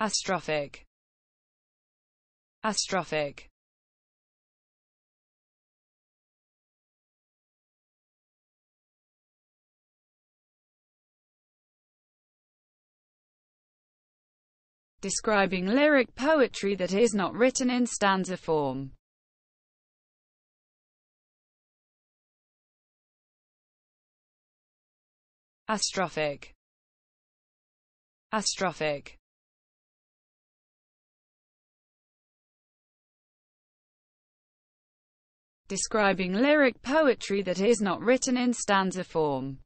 Astrophic. Astrophic. describing lyric poetry that is not written in stanza form. Astrophic Astrophic describing lyric poetry that is not written in stanza form.